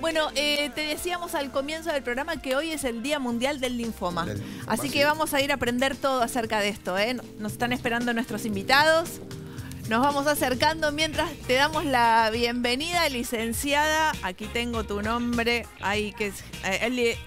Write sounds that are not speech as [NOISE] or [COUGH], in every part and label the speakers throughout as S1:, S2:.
S1: Bueno, eh, te decíamos al comienzo del programa que hoy es el Día Mundial del Linfoma. así que vamos a ir a aprender todo acerca de esto. ¿eh? Nos están esperando nuestros invitados. Nos vamos acercando mientras te damos la bienvenida, licenciada. Aquí tengo tu nombre. Ahí que es. Eh,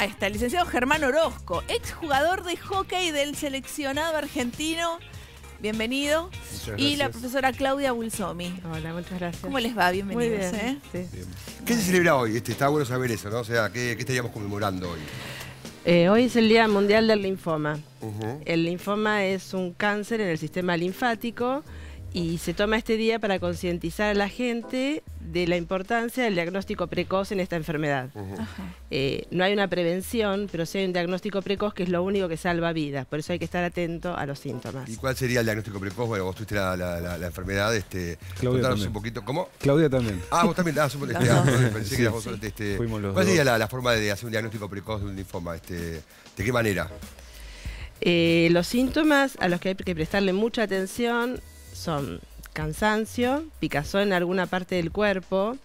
S1: está, licenciado Germán Orozco, exjugador de hockey del seleccionado argentino bienvenido. Y la profesora Claudia Bulsomi. Hola, muchas gracias. ¿Cómo les va? Bienvenidos. ¿eh?
S2: ¿Qué se celebra hoy? Este, está bueno saber eso, ¿no? O sea, ¿qué, estaríamos conmemorando hoy?
S3: Eh, hoy es el Día Mundial del Linfoma. El linfoma es un cáncer en el sistema linfático y se toma este día para concientizar a la gente de la importancia del diagnóstico precoz en esta enfermedad. Eh, no hay una prevención, pero sí hay un diagnóstico precoz que es lo único que salva vidas, por eso hay que estar atento a los síntomas. ¿Y
S2: cuál sería el diagnóstico precoz? Bueno, vos tuviste la, enfermedad, este, Claudia también. un poquito. ¿Cómo? Claudia también. Ah, vos también. Ah, supongo. pensé ¿Cuál sería la, forma de hacer un diagnóstico precoz de un linfoma? Este, ¿De qué manera?
S3: Eh, los síntomas a los que hay que prestarle mucha atención son cansancio, picazón en alguna parte del cuerpo,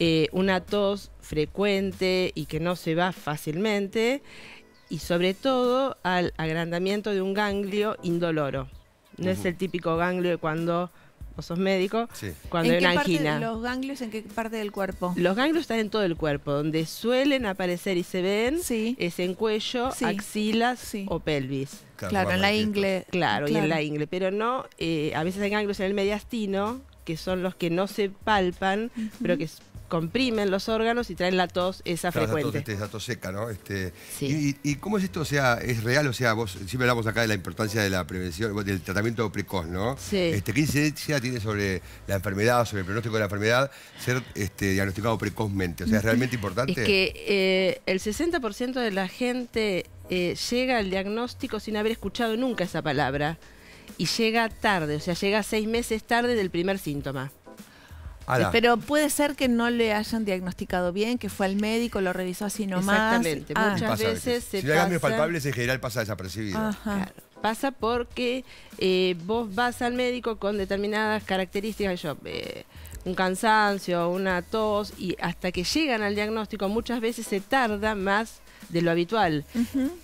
S3: eh, una tos frecuente y que no se va fácilmente y sobre todo al agrandamiento de un ganglio indoloro. No es el típico ganglio de cuando vos sos médico, cuando ¿En hay una qué angina. ¿Los
S1: ganglios en qué parte del cuerpo? Los
S3: ganglios están en todo el cuerpo, donde suelen aparecer y se ven es en cuello, axilas o pelvis. Claro, en la ingle. Claro, y en la ingle, pero no, eh, a veces hay ganglios en el mediastino, que son los que no se palpan, pero que comprimen los órganos y traen la tos esa frecuencia. frecuente.
S2: es este, tos, seca, ¿no? Este, y, cómo es esto? O sea, ¿es real? O sea, vos siempre hablamos acá de la importancia de la prevención, del tratamiento precoz, ¿no? Sí. Este, ¿Qué incidencia tiene sobre la enfermedad, sobre el pronóstico de la enfermedad, ser este, diagnosticado precozmente? O sea, ¿es realmente importante? Es que
S3: eh, el 60% de la gente eh, llega al diagnóstico sin haber escuchado nunca esa palabra y llega tarde, o sea, llega
S1: seis meses tarde del primer síntoma. Eh, pero puede ser que no le hayan diagnosticado bien, que fue al médico, lo revisó así nomás. Exactamente, muchas veces
S2: se Si hay cambios palpables, en general pasa desapercibido.
S1: Pasa porque eh, vos vas al médico
S3: con determinadas características, yo, eh, un cansancio, una tos, y hasta que llegan al diagnóstico muchas veces se tarda más de lo habitual.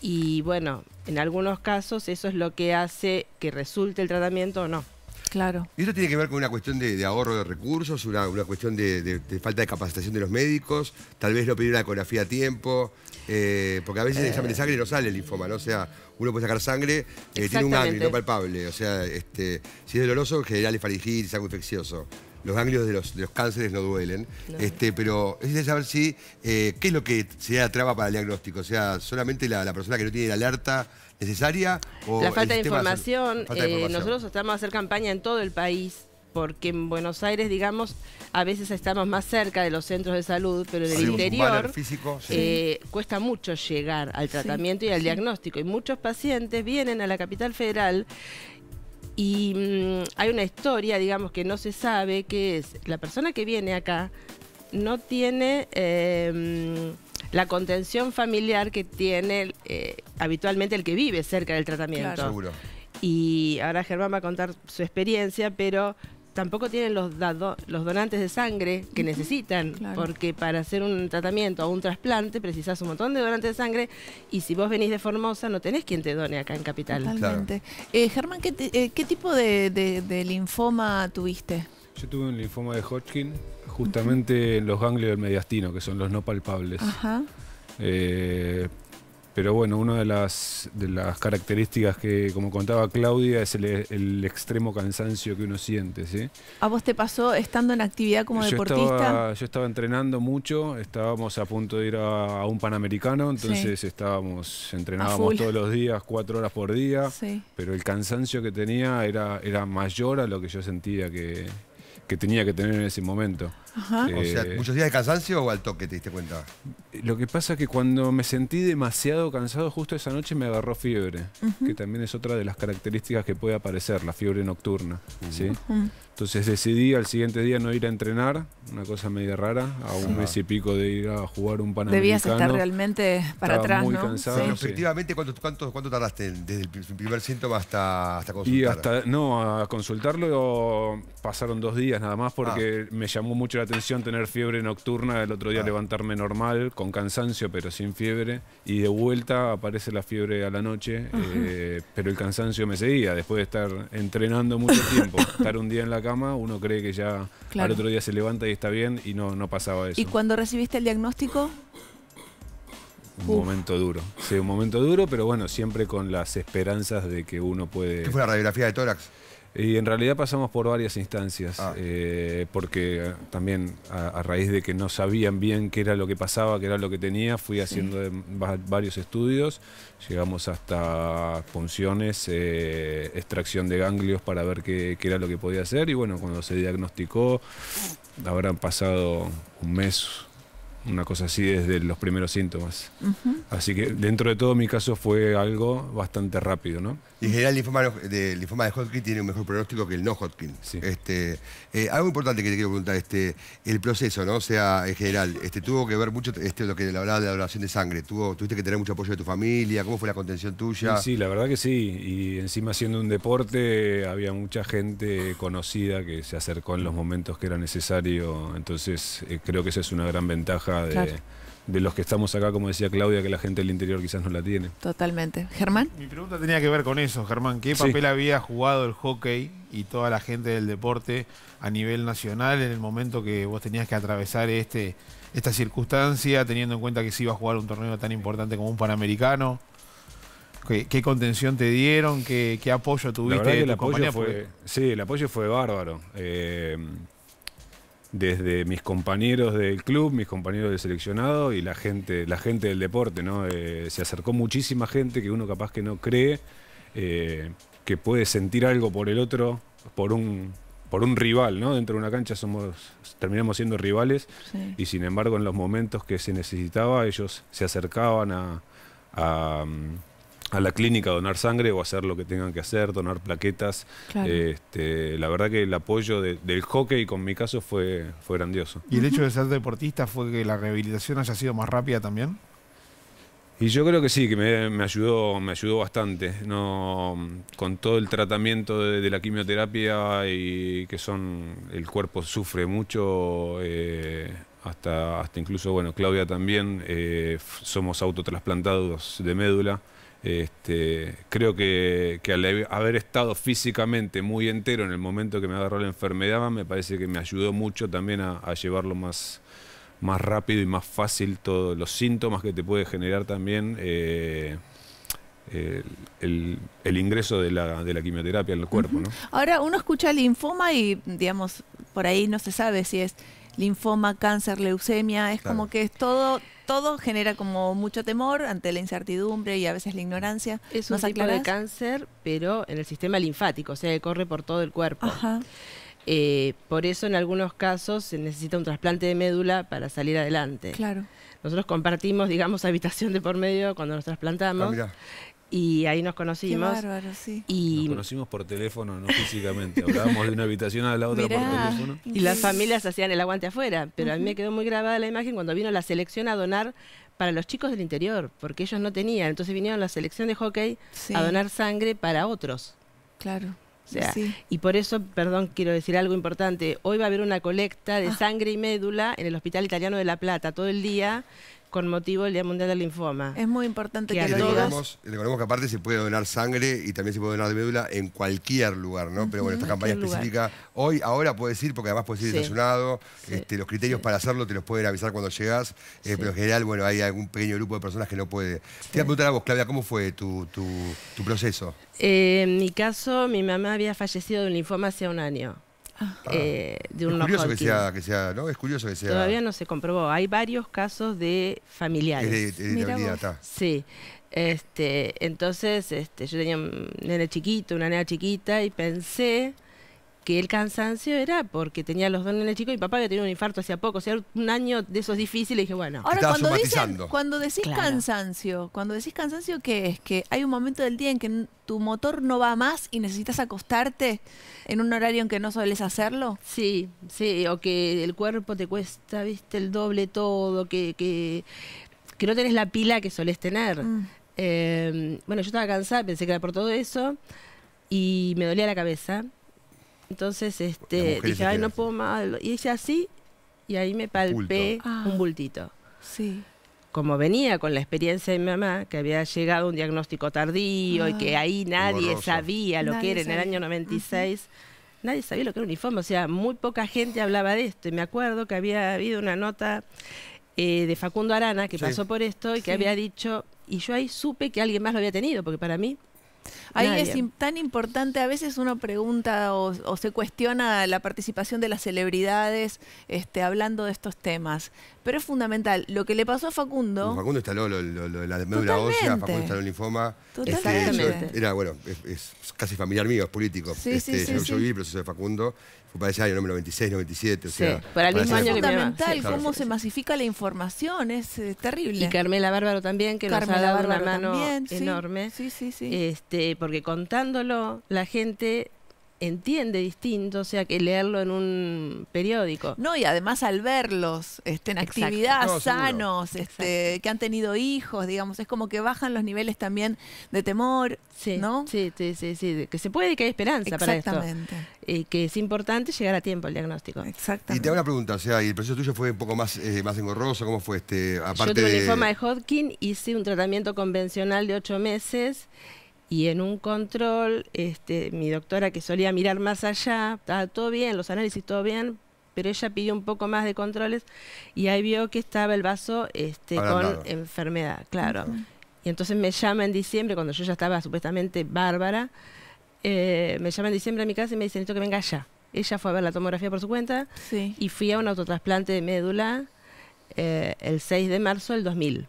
S3: Y bueno, en algunos casos eso es lo que hace que resulte el tratamiento o no.
S1: Claro.
S2: ¿Y esto tiene que ver con una cuestión de, ahorro de recursos, una, cuestión de, falta de capacitación de los médicos, tal vez no pedir una ecografía a tiempo? Eh, porque a veces el examen de sangre no sale el linfoma, ¿no? O sea, uno puede sacar sangre, eh, tiene un ganglio no palpable. O sea, este, si es doloroso, en general es faringitis, algo infeccioso los ganglios de los, cánceres no duelen, Este, pero es de saber si, eh, qué es lo que se da traba para el diagnóstico, o sea, solamente la, la persona que no tiene la alerta necesaria? la falta de eh, información, nosotros
S3: estamos a hacer campaña en todo el país porque en Buenos Aires, digamos, a veces estamos más cerca de los centros de salud, pero en el interior eh, cuesta mucho llegar al tratamiento y al diagnóstico. Y muchos pacientes vienen a la capital federal y mm, hay una historia, digamos, que no se sabe, que es la persona que viene acá no tiene... Eh, la contención familiar que tiene eh, habitualmente el que vive cerca del tratamiento. Y ahora Germán va a contar su experiencia, pero tampoco tienen los, los donantes de sangre que necesitan, porque para hacer un tratamiento o un trasplante precisas un montón de donantes de sangre y si vos venís de Formosa no tenés quien te done acá en Capital.
S1: Totalmente. Eh, Germán, ¿qué, eh, tipo de, de linfoma tuviste?
S4: Yo tuve un linfoma de Hodgkin, justamente los ganglios del mediastino, que son los no palpables. Eh, pero bueno, una de las, características que, como contaba Claudia, es el, extremo cansancio que uno siente. ¿sí?
S1: ¿A vos te pasó estando en actividad como deportista?
S4: yo estaba entrenando mucho, estábamos a punto de ir a, un panamericano, entonces estábamos, entrenábamos todos los días, cuatro horas por día, pero el cansancio que tenía era, era mayor a lo que yo sentía que, que tenía que tener en ese momento. o sea, eh, ¿muchos días de cansancio o al toque te diste cuenta? Lo que pasa es que cuando me sentí demasiado cansado, justo esa noche me agarró fiebre, que también es otra de las características que puede aparecer, la fiebre nocturna. Entonces decidí al siguiente día no ir a entrenar, una cosa media rara, a un mes y pico de ir a jugar un panamericano. Debías estar realmente para atrás, muy
S1: cansado.
S2: Efectivamente, ¿cuánto, tardaste desde el primer síntoma hasta, hasta consultarlo?
S4: Y no, a consultarlo pasaron dos días nada más porque ah. me llamó mucho la atención tener fiebre nocturna, el otro día ah. levantarme normal, con cansancio pero sin fiebre, y de vuelta aparece la fiebre a la noche, eh, pero el cansancio me seguía después de estar entrenando mucho tiempo. [LAUGHS] estar un día en la cama, uno cree que ya al otro día se levanta y está bien y no, no pasaba eso. ¿Y
S1: cuando recibiste el diagnóstico?
S4: un momento duro. Sí, un momento duro, pero bueno, siempre con las esperanzas de que uno puede. ¿Qué fue la radiografía de tórax? Y en realidad pasamos por varias instancias, ah. eh, porque también a, raíz de que no sabían bien qué era lo que pasaba, qué era lo que tenía, fui haciendo varios estudios, llegamos hasta funciones eh, extracción de ganglios para ver qué, qué, era lo que podía hacer y bueno, cuando se diagnosticó, habrán pasado un mes, una cosa así desde los primeros síntomas. Así que dentro de todo mi caso fue
S2: algo bastante rápido, ¿no? Y en general el linfoma de, de Hodgkin tiene un mejor pronóstico que el no Hodgkin. Este, eh, algo importante que te quiero preguntar, este, el proceso, ¿no? O sea, en general, este, tuvo que ver mucho, este, lo que hablaba de la donación de sangre, tuvo, tuviste que tener mucho apoyo de tu familia, ¿cómo fue la contención tuya? Sí,
S4: la verdad que sí, y encima siendo un deporte había mucha gente conocida que se acercó en los momentos que era necesario, entonces eh, creo que esa es una gran ventaja de, los que estamos acá, como decía Claudia, que la gente del interior quizás no la tiene.
S1: Totalmente. Germán. Mi pregunta
S4: tenía que ver con eso, Germán. ¿Qué papel había jugado el hockey y toda la gente del deporte a nivel nacional en el momento que vos tenías que atravesar este, esta circunstancia, teniendo en cuenta que se iba a jugar un torneo tan importante como un Panamericano? ¿Qué, contención te dieron? ¿Qué, apoyo tuviste? apoyo fue, Sí, el apoyo fue bárbaro. Eh, desde mis compañeros del club, mis compañeros del seleccionado y la gente, la gente del deporte, ¿no? Eh, se acercó muchísima gente que uno capaz que no cree eh, que puede sentir algo por el otro, por un, por un rival, ¿no? Dentro de una cancha somos, terminamos siendo rivales y sin embargo en los momentos que se necesitaba ellos se acercaban a a la clínica donar sangre o hacer lo que tengan que hacer, donar plaquetas. Este, la verdad que el apoyo del hockey con mi caso fue, fue grandioso. ¿Y el hecho de ser deportista fue que la rehabilitación haya sido más rápida también? Y yo creo que sí, que me, ayudó, me ayudó bastante. No, con todo el tratamiento de, la quimioterapia y que son, el cuerpo sufre mucho. Eh, hasta, hasta incluso, bueno, Claudia también, eh, somos autotrasplantados de médula. Este, creo que, al haber estado físicamente muy entero en el momento que me agarró la enfermedad, me parece que me ayudó mucho también a, llevarlo más, más rápido y más fácil todos los síntomas que te puede generar también eh, eh, el, ingreso de la, quimioterapia en el cuerpo. ¿no?
S1: Ahora, uno escucha linfoma y, digamos, por ahí no se sabe si es linfoma, cáncer, leucemia, es como que es todo todo genera como mucho temor ante la incertidumbre y a veces la ignorancia. Es un tipo de
S3: cáncer, pero en el sistema linfático, o sea, que corre por todo el cuerpo. Eh, por eso en algunos casos se necesita un trasplante de médula para salir adelante. Claro. Nosotros compartimos, digamos, habitación de por medio cuando nos trasplantamos. Ah, y ahí nos conocimos. Qué
S4: bárbaro, sí. nos conocimos por teléfono, no físicamente. Hablábamos de una habitación a la otra por teléfono.
S3: Y las familias hacían el aguante afuera, pero a mí me quedó muy grabada la imagen cuando vino la selección a donar para los chicos del interior, porque ellos no tenían. Entonces vinieron la selección de hockey a donar sangre para otros. Claro. Y por eso, perdón, quiero decir algo importante. Hoy va a haber una colecta de ah. sangre y médula en el Hospital Italiano de La Plata todo el día con motivo del Día Mundial del Linfoma. Es muy
S2: importante que, lo recordemos, que aparte se puede donar sangre y también se puede donar de médula en cualquier lugar, ¿no? Pero bueno, esta campaña específica, hoy, ahora puedes ir, porque además puedes ir este, los criterios para hacerlo te los pueden avisar cuando llegas, eh, pero en general, bueno, hay algún pequeño grupo de personas que no puede. Te voy a preguntar a vos, Claudia, ¿cómo fue tu, proceso?
S3: Eh, en mi caso, mi mamá había fallecido de un linfoma hace un año. Ah. Eh, de un es curioso que
S2: sea, ¿no? Es curioso que sea. Todavía
S3: no se comprobó. Hay varios casos de familiares. Es de, Sí. Este, entonces, este, yo tenía un nene chiquito, una nena chiquita, y pensé que el cansancio era porque tenía los dos el chico y papá había tenido un infarto hace poco, o sea, un año de esos difíciles, y dije, bueno. Ahora, cuando, dicen, cuando decís
S1: cansancio, cuando decís cansancio, ¿qué es? Que hay un momento del día en que tu motor no va más y necesitas acostarte en un horario en que no sueles hacerlo. Sí, sí, o que el cuerpo te cuesta, viste, el doble
S3: todo, que, que, no tenés la pila que solés tener. Mm. Em, bueno, yo estaba cansada, pensé que era por todo eso y me dolía la cabeza entonces este, dije, ay, no puedo más. Y hice así y ahí me palpé ah. un bultito. Sí. Como venía con la experiencia de mi mamá, que había llegado un diagnóstico tardío y que ah. ahí nadie sabía lo que era en el año 96. Nadie sabía lo que era un uniforme, o sea, muy poca gente hablaba de esto. Y me acuerdo que había habido una nota eh, de Facundo Arana que pasó por esto y que había dicho, y yo ahí supe que alguien más lo había tenido, porque para mí
S1: Ahí es tan importante, a veces uno pregunta o, se cuestiona la participación de las celebridades este, hablando de estos temas, pero es fundamental. Lo que le pasó a Facundo...
S2: Facundo instaló lo, lo, la médula ósea, Facundo instaló el linfoma. Este, Totalmente. era, bueno, es, casi familiar mío, es político. Sí, este, sí, yo, sí, yo viví el proceso de Facundo, fue para ese año, no, 96, 97, o sea... Para el mismo año es fundamental cómo
S1: se masifica la información, es terrible. Y Carmela Bárbaro también, que nos ha dado una mano enorme.
S3: Sí, sí, sí. Este, porque contándolo la gente entiende distinto, o
S1: sea, que leerlo en un periódico. No, y además al verlos este, en actividad, sanos, este, que han tenido hijos, digamos, es como que bajan los niveles también de temor, sí, ¿no? Sí, sí, sí, que se puede y que hay esperanza para esto. Exactamente. Y que es
S3: importante llegar a tiempo el diagnóstico. Exactamente.
S2: Y te hago una pregunta, o sea, ¿y el proceso tuyo fue un poco más, eh, más engorroso? ¿Cómo fue este? Aparte Yo tuve linfoma de... de
S3: Hodgkin, hice un tratamiento convencional de ocho meses y en un control, este, mi doctora que solía mirar más allá, estaba todo bien, los análisis todo bien, pero ella pidió un poco más de controles y ahí vio que estaba el vaso este, con enfermedad, claro. Y entonces me llama en diciembre, cuando yo ya estaba supuestamente bárbara, eh, me llama en diciembre a mi casa y me dice, necesito que venga ya. Ella fue a ver la tomografía por su cuenta y fui a un autotrasplante de médula eh, el 6 de marzo del 2000.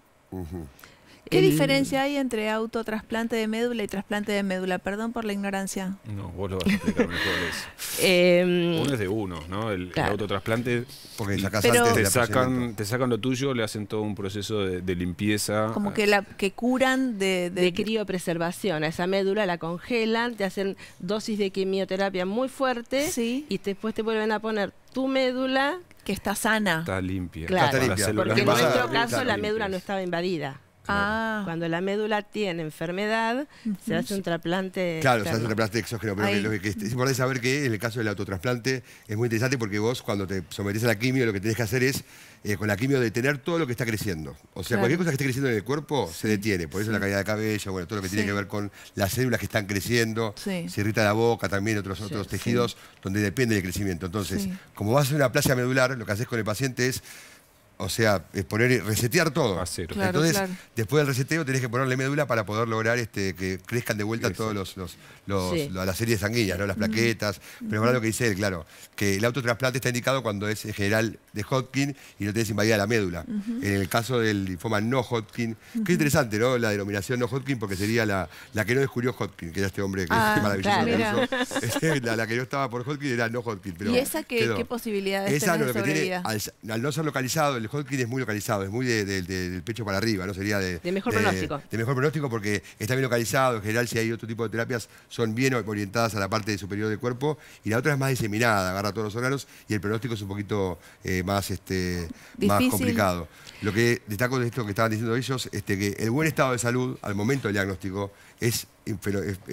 S3: ¿Qué diferencia
S1: hay entre autotrasplante de médula y trasplante de médula? Perdón por la ignorancia.
S4: No, vos lo vas a explicar mejor [LAUGHS] em, uno es de uno, ¿no? El, autotrasplante. Porque sacas pero, antes te, sacan, te sacan lo tuyo, le hacen todo un proceso de, limpieza. Como que
S1: la que curan de, de,
S3: criopreservación. A esa médula la congelan, te hacen dosis de quimioterapia muy fuerte y después te vuelven a poner tu médula. Que está sana. Está limpia. está limpia. porque en nuestro caso la médula no estaba invadida. Ah. Cuando la médula tiene enfermedad, se hace un trasplante. Claro, se hace un trasplante exógeno. Pero es importante
S2: saber que en el caso del autotrasplante es muy interesante porque vos, cuando te sometes a la quimio, lo que tenés que hacer es eh, con la quimio detener todo lo que está creciendo. O sea, cualquier cosa que esté creciendo en el cuerpo se detiene. Por eso la caída de cabello, bueno, todo lo que tiene que ver con las células que están creciendo, se irrita la boca también, otros, otros tejidos donde depende del crecimiento. Entonces, como vas a hacer una plasia medular, lo que haces con el paciente es o sea, es poner, resetear todo. Entonces, después del reseteo tenés que ponerle médula para poder lograr este, que crezcan de vuelta todas los, las series sanguíneas, ¿no? las plaquetas. Pero lo que dice él, claro, que el autotrasplante está indicado cuando es en general de Hodgkin y no tenés invadida la médula. En el caso del linfoma no Hodgkin, qué interesante, ¿no? La denominación no Hodgkin porque sería la, la que no descubrió Hodgkin, que era este hombre que ah, maravilloso. [LAUGHS] Este, la, que no estaba por Hodgkin era no Hodgkin. ¿Y esa que, qué,
S1: posibilidades esa, no, lo que tiene, al,
S2: al no ser localizado el Hodgkin es muy localizado, es muy del pecho para arriba, ¿no? Sería de... mejor pronóstico. De mejor pronóstico porque está bien localizado. En general, si hay otro tipo de terapias, son bien orientadas a la parte superior del cuerpo. Y la otra es más diseminada, agarra todos los órganos y el pronóstico es un poquito eh, más, este, más complicado. Lo que destaco de esto que estaban diciendo ellos, es que el buen estado de salud al momento del diagnóstico es,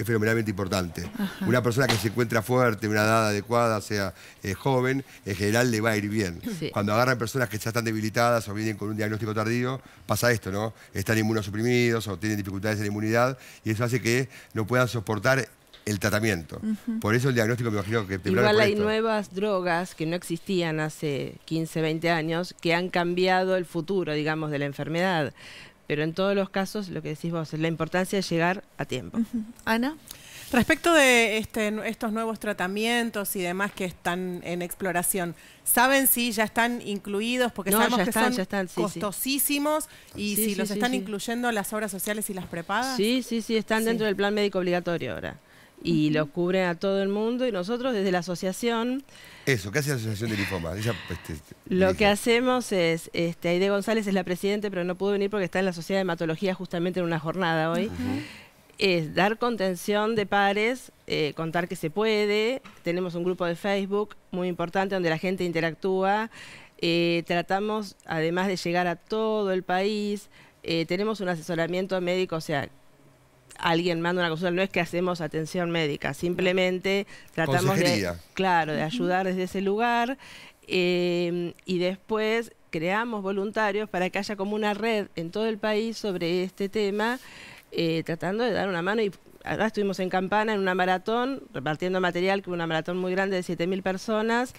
S2: fenomenalmente importante. Una persona que se encuentra fuerte, una edad adecuada, sea eh, joven, en general le va a ir bien. Cuando agarran personas que ya están debilitadas o vienen con un diagnóstico tardío, pasa esto, ¿no? Están inmunosuprimidos o tienen dificultades en la inmunidad y eso hace que no puedan soportar el tratamiento. Por eso el diagnóstico me imagino que... Igual hay
S3: nuevas drogas que no existían hace 15, 20 años que han cambiado el futuro, digamos, de la enfermedad pero en todos los casos lo que decís vos es la importancia de llegar a tiempo.
S1: Ana. Respecto de este estos nuevos tratamientos y demás que están en exploración, ¿saben si ya están incluidos? Porque sabemos que son
S3: costosísimos y si los están incluyendo las obras sociales y las prepagas. Sí, sí, sí, están dentro del plan médico obligatorio ahora y lo cubren a todo el mundo y nosotros desde la asociación...
S2: Eso, ¿qué hace la Asociación de Linfomas? Este, este,
S3: lo que hacemos es, este, Aide González es la presidente, pero no pudo venir porque está en la Sociedad de Hematología justamente en una jornada hoy. Es dar contención de pares, eh, contar que se puede. Tenemos un grupo de Facebook muy importante donde la gente interactúa. Eh, tratamos, además de llegar a todo el país, eh, tenemos un asesoramiento médico, o sea, alguien manda una consulta, no es que hacemos atención médica, simplemente tratamos de, claro, de ayudar desde ese lugar eh, y después creamos voluntarios para que haya como una red en todo el país sobre este tema, eh, tratando de dar una mano y ahora estuvimos en Campana en una maratón, repartiendo material, que una maratón muy grande de 7.000
S1: personas,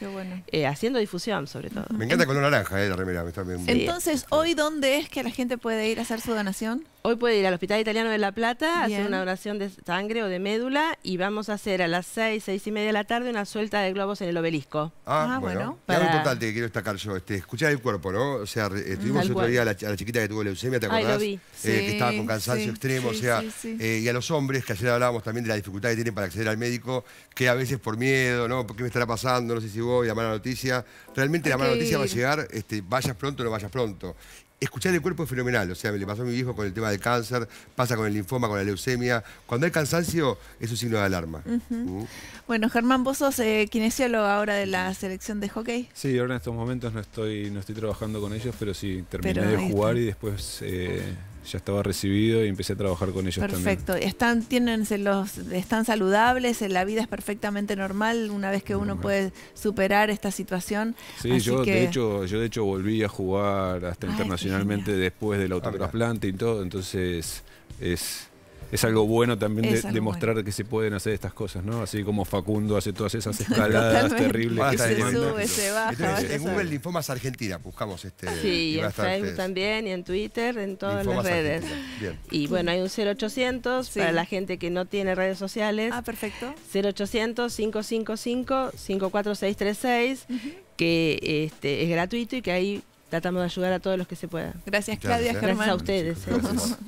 S1: eh,
S3: haciendo difusión sobre todo. Me encanta
S2: el color naranja, eh, la remera. Me está bien Entonces,
S1: ¿hoy dónde es que la gente puede ir a hacer su donación? Hoy puede ir al Hospital Italiano de La Plata, a hacer una
S3: oración de sangre o de médula y vamos a hacer a las 6, 6 y media de la tarde una suelta de globos en el obelisco. Ah, ah bueno. Para... importante
S2: que quiero destacar yo, este, escuchar el cuerpo, ¿no? O sea, estuvimos otro día a la, chiquita que tuvo leucemia, ¿te acordás? Eh, que estaba con cansancio extremo, o sea, eh, y a los hombres, que ayer hablábamos también de la dificultad que tienen para acceder al médico, que a veces por miedo, ¿no? ¿Por qué me estará pasando? No sé si voy, la mala noticia. Realmente la mala noticia va a llegar, este, vayas pronto o no vayas pronto escuchar el cuerpo es fenomenal. O sea, me le pasó a mi hijo con el tema del cáncer, pasa con el linfoma, con la leucemia. Cuando hay cansancio, es un signo de alarma. Mm.
S1: Bueno, Germán, vos sos eh, kinesiólogo ahora de la selección de hockey.
S4: Sí, ahora en estos momentos no estoy, no estoy trabajando con ellos, pero sí, terminé de jugar y después eh, ya estaba recibido y empecé a trabajar con ellos Perfecto.
S1: Están, tienen, se los, están saludables, eh, la vida es perfectamente normal una vez que uno puede superar esta situación. Sí, yo de
S4: hecho, yo de hecho volví a jugar hasta ah, internacionalmente después del ah, autotrasplante y todo, entonces es es algo bueno también demostrar que se pueden hacer estas cosas, ¿no? Así como Facundo hace todas esas [LAUGHS] escaladas terribles. Que se sube, se baja. en Google
S2: Argentina, buscamos este. Sí, en Facebook
S3: también, y en Twitter, en todas las redes. Y bueno, hay un 0800 para la gente que no tiene redes sociales. Ah, perfecto. 0800 555 54636 que este, es gratuito y que ahí tratamos de ayudar a todos los que se puedan. Gracias, Claudia Gracias a ustedes. [LAUGHS]